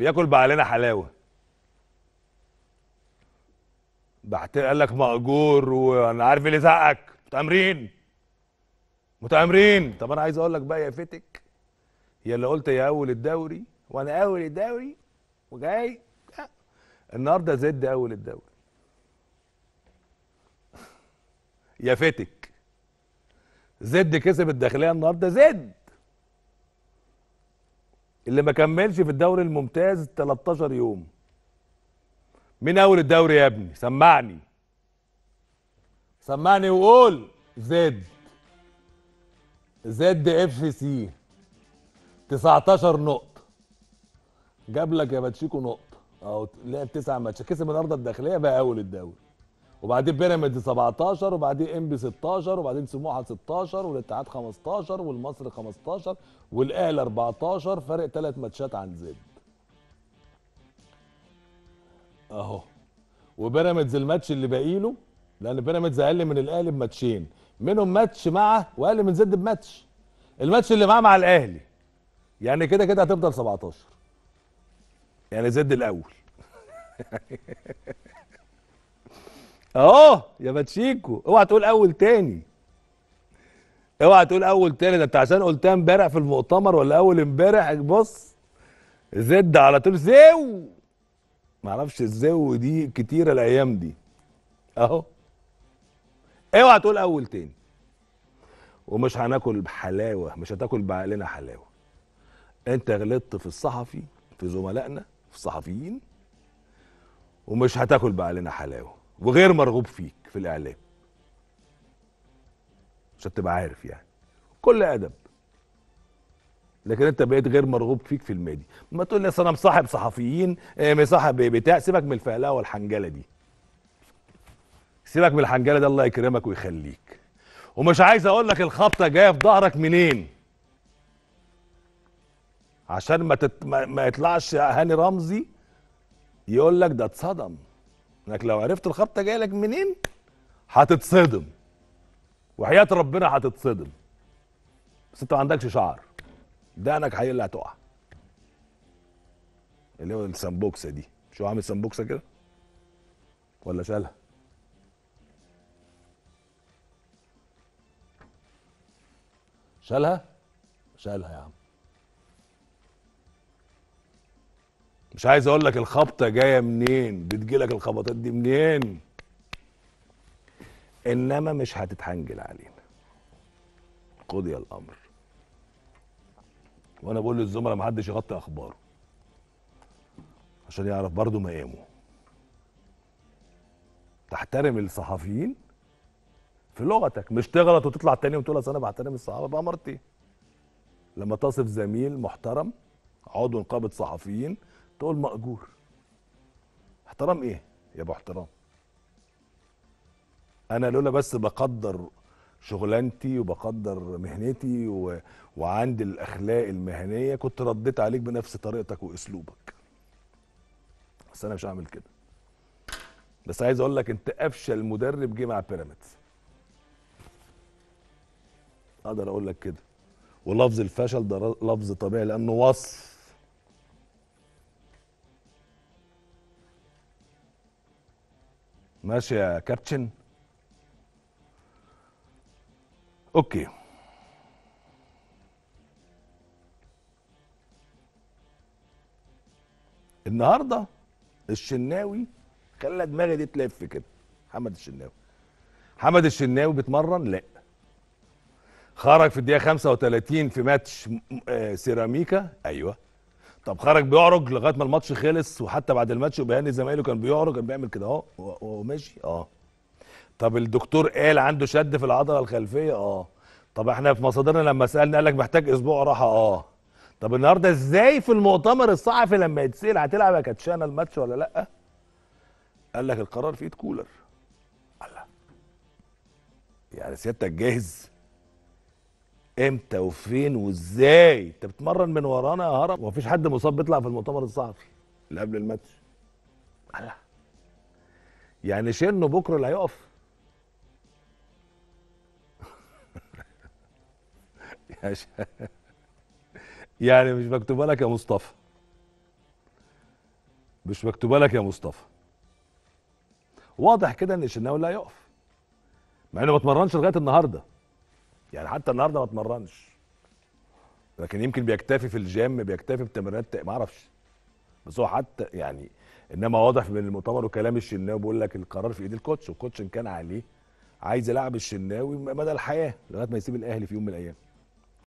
بياكل بعلينا حلاوه بعت قال لك مأجور وانا عارف إيه اللي زقك متآمرين متآمرين طب انا عايز اقول لك بقى يا فتك يا اللي قلت يا اول الدوري وانا اول الدوري وجاي النهارده زد اول الدوري يا فتك زد كسب الداخليه النهارده زد اللي ما كملش في الدوري الممتاز 13 يوم مين اول الدوري يا ابني سمعني سمعني وقول زد زد اف سي 19 نقطة جاب لك يا باتشيكو نقطة اهو لعب تسع ماتشات كسب الارض الداخلية بقى اول الدوري وبعدين بيراميدز 17 وبعدين انبي 16 وبعدين سموحه 16 والاتحاد 15 والمصري 15 والاهلي 14 فارق ثلاث ماتشات عن زد اهو وبيراميدز الماتش اللي باقي له لان بيراميدز اقل من الاهلي بماتشين منهم ماتش معه واقل من زد بماتش الماتش اللي معاه مع الاهلي يعني كده كده هتفضل 17 يعني زد الاول اه يا باتشيكو اوعى تقول اول تاني اوعى تقول اول تاني ده انت عشان قلتها امبارح في المؤتمر ولا اول امبارح بص زد على طول زو معرفش الزو دي كتيره الايام دي اهو اوعى تقول اول تاني ومش هناكل بحلاوه مش هتاكل بعقلنا حلاوه انت غلطت في الصحفي في زملائنا في الصحفيين ومش هتاكل بعقلنا حلاوه وغير مرغوب فيك في الاعلام عشان تبقى عارف يعني كل ادب لكن انت بقيت غير مرغوب فيك في المادي ما تقول لي انا مصاحب صحفيين آه، مصاحب بتاع سيبك من الفهلوه والحنجله دي سيبك من الحنجله ده الله يكرمك ويخليك ومش عايز اقول لك الخبطه جايه في ظهرك منين عشان ما, تت... ما... ما يطلعش هاني رمزي يقول لك ده اتصدم انك لو عرفت الخبطه جايه لك منين هتتصدم وحياه ربنا هتتصدم بس انت ما عندكش شعر دقنك هي اللي هتقع اللي هو السنبوكسه دي شو عامل سنبوكسه كده ولا شالها شالها شالها يا عم مش عايز اقول لك الخبطه جايه منين بتجيلك الخبطات دي منين انما مش هتتحنجل علينا قضي الامر وانا بقول للزملاء ما حدش يغطي اخباره عشان يعرف برضه مقامه تحترم الصحفيين في لغتك مش تغلط وتطلع تاني وتقول اصل انا بحترم الصحافه بقى لما تصف زميل محترم عضو نقابه صحفيين تقول مأجور احترام ايه يا ابو احترام انا لولا بس بقدر شغلانتي وبقدر مهنتي و... وعندي الاخلاق المهنيه كنت رديت عليك بنفس طريقتك واسلوبك بس انا مش هعمل كده بس عايز اقول لك انت افشل مدرب جه مع بيراميدز اقدر اقول لك كده ولفظ الفشل ده لفظ طبيعي لانه وصف ماشي يا كابتن اوكي النهارده الشناوي خلى دماغي دي تلف كده محمد الشناوي محمد الشناوي بيتمرن لا خرج في الدقيقه 35 في ماتش آه، سيراميكا ايوه طب خرج بيعرج لغايه ما الماتش خلص وحتى بعد الماتش وبيهني زمايله كان بيعرج كان بيعمل كده اهو وهو ماشي اه طب الدكتور قال عنده شد في العضله الخلفيه اه طب احنا في مصادرنا لما سالنا قال لك محتاج اسبوع راحه اه طب النهارده ازاي في المؤتمر الصحفي لما يتسال هتلعب يا كاتشانا الماتش ولا لا قال لك القرار في ايد كولر الله يعني سيادتك جاهز امتى وفين وازاي انت بتمرن من ورانا يا هرم ومفيش حد مصاب بيطلع في المؤتمر الصحفي اللي قبل الماتش لا يعني شنو بكره اللي هيقف يعني مش مكتوبه لك يا مصطفى مش مكتوبه لك يا مصطفى واضح كده ان الشناوي لا يقف مع انه ما اتمرنش لغايه النهارده يعني حتى النهارده ما اتمرنش لكن يمكن بيكتفي في الجيم بيكتفي بتمرينات ما اعرفش بس هو حتى يعني انما واضح من المؤتمر وكلام الشناوي بيقول لك القرار في ايد الكوتش والكوتش ان كان عليه عايز يلعب الشناوي مدى الحياه لغايه ما يسيب الاهلي في يوم من الايام